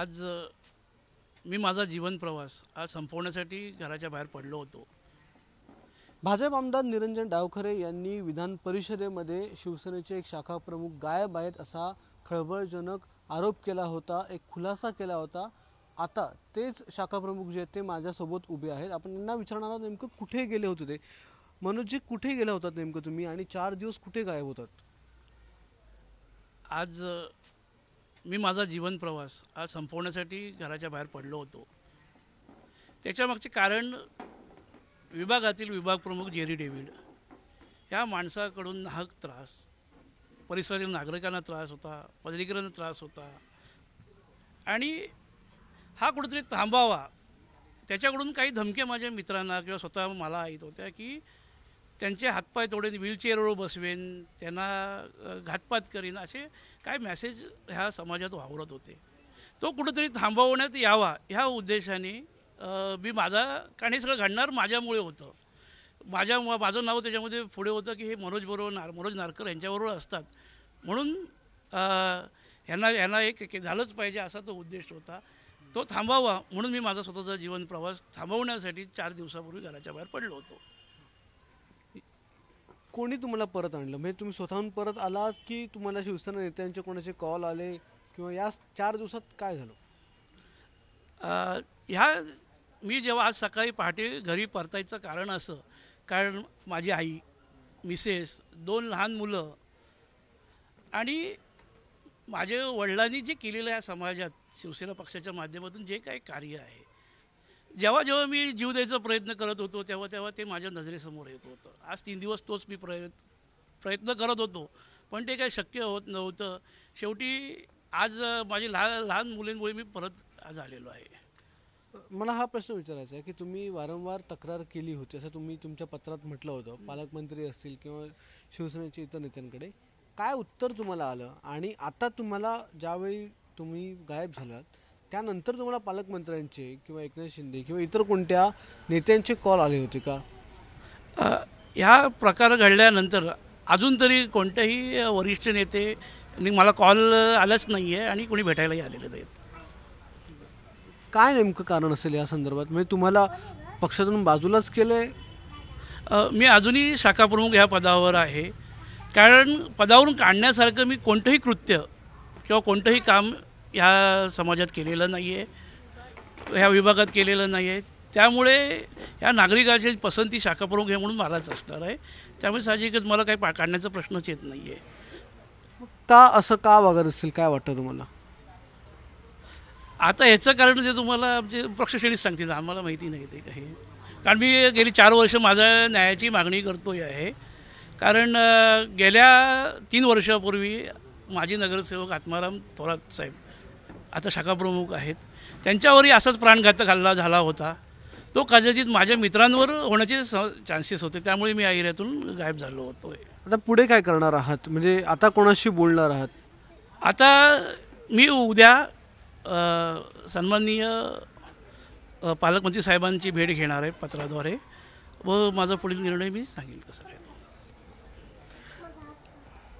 आज मी माझा जीवन प्रवास आज संपवण्यासाठी घराच्या बाहेर पडलो होतो भाजप आमदार निरंजन डावखरे यांनी विधान परिषदेमध्ये शिवसेनेचे एक शाखा प्रमुख गायब आहेत असा खळबळजनक आरोप केला होता एक खुलासा केला होता आता तेच शाखाप्रमुख जे आहेत ते माझ्यासोबत उभे आहेत आपण त्यांना विचारणार आहोत नेमकं कुठे गेले होते ते मनोजी कुठे गेला होतात नेमकं तुम्ही आणि चार दिवस कुठे गायब होतात आज मी माझा जीवन प्रवास हा संपवण्यासाठी घराच्या बाहेर पडलो होतो त्याच्यामागचे कारण विभागातील विभाग प्रमुख जेरी डेव्हिड ह्या माणसाकडून नाहक त्रास परिसरातील नागरिकांना त्रास होता पदाधिकाऱ्यांना त्रास होता आणि हा कुठेतरी थांबावा त्याच्याकडून काही धमक्या माझ्या मित्रांना किंवा स्वतः मला येत होत्या की त्यांचे हातपाय तोडेन व्हीलचेअरवर बसवेन त्यांना घातपात करीन असे काय मॅसेज ह्या समाजात वावरत होते तो कुठंतरी थांबवण्यात यावा ह्या उद्देशाने मी माझा काही सगळं घडणार माझ्यामुळे होतं माझ्या माझं नाव त्याच्यामध्ये पुढे होतं की हे मनोज बरोबर नार मनोज नारकर यांच्याबरोबर असतात म्हणून ह्यांना ह्यांना एक झालंच पाहिजे असा तो उद्देश होता तो थांबावा म्हणून मी माझा स्वतःचा जीवन प्रवास थांबवण्यासाठी चार दिवसापूर्वी घराच्या बाहेर पडलो होतो कोणी तुम्हाला परत आणलं म्हणजे तुम्ही स्वतःहून परत आलात की तुम्हाला शिवसेना नेत्यांचे कोणाचे कॉल आले किंवा या चार दिवसात काय झालं ह्या मी जेव्हा आज सकाळी पहाटे घरी परतायचं कारण असं कारण माझी आई मिसेस दोन लहान मुलं आणि माझ्या वडिलांनी जे केलेलं आहे समाजात शिवसेना पक्षाच्या माध्यमातून जे काही कार्य आहे जेव्हा जेव्हा मी जीव द्यायचा प्रयत्न करत होतो तेव्हा तेव्हा ते माझ्या नजरेसमोर येत होतं आज तीन दिवस तोच मी प्रयत्न प्रयत्न करत होतो पण ते काही शक्य होत नव्हतं शेवटी आज माझी लहान लहान मुलींमुळे मी परत आज आलेलो आहे मला हा प्रश्न विचारायचा आहे की तुम्ही वारंवार तक्रार केली होती असं तुम्ही तुमच्या पत्रात म्हटलं होतं पालकमंत्री असतील किंवा शिवसेनेचे इतर नेत्यांकडे काय उत्तर तुम्हाला आलं आणि आता तुम्हाला ज्यावेळी तुम्ही गायब झालात त्यानंतर तुम्हाला पालकमंत्र्यांचे किंवा एकनाथ शिंदे किंवा इतर कोणत्या नेत्यांचे कॉल आले होते का ह्या प्रकार घडल्यानंतर अजून तरी कोणत्याही वरिष्ठ नेते मला कॉल आलाच नाही आहे आणि कोणी भेटायलाही आलेले नाहीत काय नेमकं कारण असेल या संदर्भात म्हणजे तुम्हाला पक्षातून बाजूलाच केलं आहे मी अजूनही शाखाप्रमुख ह्या पदावर आहे कारण पदावरून काढण्यासारखं मी कोणतंही कृत्य किंवा कोणतंही काम ह्या समाजात केलेलं नाही आहे ह्या विभागात केलेलं नाही आहे त्यामुळे ह्या नागरिकाची पसंती शाखाप्रमुख प्रमुख म्हणून मलाच असणार आहे त्यामुळे साहजिकच मला काही पा काढण्याचा प्रश्नच येत नाही आहे का असं का वागत असेल काय वाटतं तुम्हाला आता ह्याचं कारण जे तुम्हाला जे पक्षश्रेणीच सांगतील आम्हाला माहिती नाही ते काही कारण मी गेली चार वर्ष माझा न्यायाची मागणी करतोय आहे कारण गेल्या तीन वर्षापूर्वी माजी नगरसेवक आत्माराम थोरात साहेब आता शाखाप्रमुख आहेत त्यांच्यावरही असाच प्राणघातक हल्ला झाला होता तो कदाचित माझ्या मित्रांवर होण्याचे चान्सेस होते त्यामुळे मी आयऱ्यातून गायब झालो होतो आता पुढे काय करणार आहात म्हणजे आता कोणाशी बोलणार आहात आता मी उद्या सन्माननीय पालकमंत्री साहेबांची भेट घेणार आहे पत्राद्वारे व माझा पुढील निर्णय मी सांगेन कसं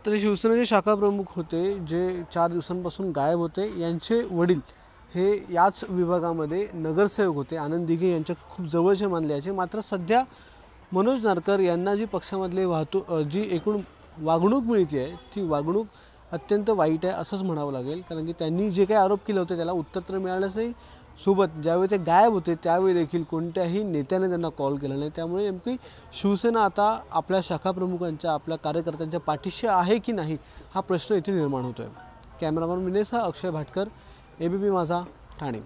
तर शिवसेनेचे शाखाप्रमुख होते जे चार दिवसांपासून गायब होते यांचे वडील हे याच विभागामध्ये नगरसेवक होते आनंद दिघे यांच्या खूप जवळचे मानले आहे मात्र सध्या मनोज नारकर यांना जी पक्षामधली वाहतूक जी एकूण वागणूक मिळते आहे ती वागणूक अत्यंत वाईट आहे असंच म्हणावं लागेल कारण की त्यांनी जे काही आरोप केले होते त्याला उत्तर तर मिळालंच नाही सोबत ज्यावेळी ते गायब होते त्यावेळी देखील कोणत्याही नेत्याने त्यांना कॉल केला नाही त्यामुळे नेमकी शिवसेना आता आपल्या शाखाप्रमुखांच्या आपल्या कार्यकर्त्यांच्या पाठीशी आहे की नाही हा प्रश्न इथे निर्माण होतोय कॅमेरामन कॅमेरामॅन विनेसा अक्षय भाटकर एबीपी माझा ठाणे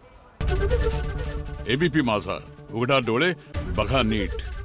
एबीपी माझा उघडा डोळे बघा नीट